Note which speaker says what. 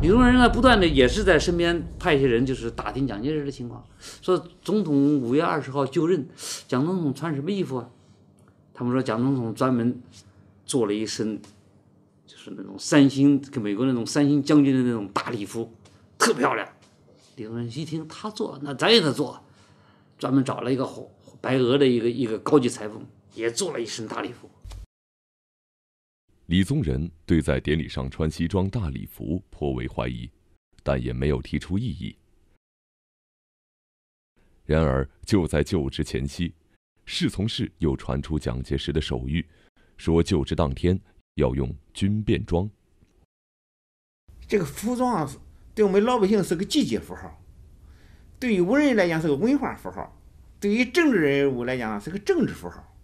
Speaker 1: 李宗仁呢，不断的也是在身边派一些人，就是打听蒋介石的情况。说总统五月二十号就任，蒋总统穿什么衣服啊？他们说蒋总统专门做了一身，就是那种三星，跟美国那种三星将军的那种大礼服，特漂亮。李宗仁一听他做，那咱也得做，专门找了一个白俄的一个一个高级裁缝，也做了一身大礼服。
Speaker 2: 李宗仁对在典礼上穿西装大礼服颇为怀疑，但也没有提出异议。然而，就在就职前夕，侍从室又传出蒋介石的手谕，说就职当天要用军便装。
Speaker 3: 这个服装啊，对我们老百姓是个季节符号，对于文人来讲是个文化符号，对于政治人物来讲是个政治符号。